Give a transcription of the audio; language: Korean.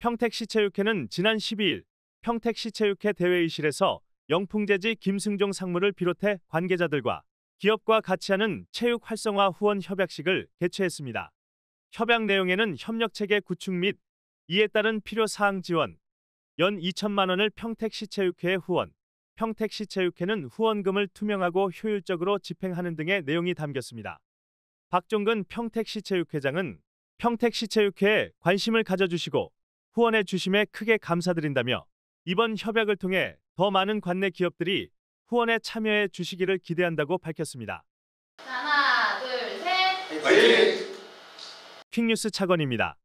평택시체육회는 지난 12일 평택시체육회 대회의실에서 영풍재지 김승종 상무를 비롯해 관계자들과 기업과 같이 하는 체육 활성화 후원 협약식을 개최했습니다. 협약 내용에는 협력체계 구축 및 이에 따른 필요사항 지원, 연 2천만 원을 평택시체육회에 후원, 평택시체육회는 후원금을 투명하고 효율적으로 집행하는 등의 내용이 담겼습니다. 박종근 평택시체육회장은 평택시체육회에 관심을 가져주시고 후원해 주심에 크게 감사드린다며 이번 협약을 통해 더 많은 관내 기업들이 후원에 참여해 주시기를 기대한다고 밝혔습니다. 하나, 둘, 셋. 화이팅! 퀵뉴스 차건입니다.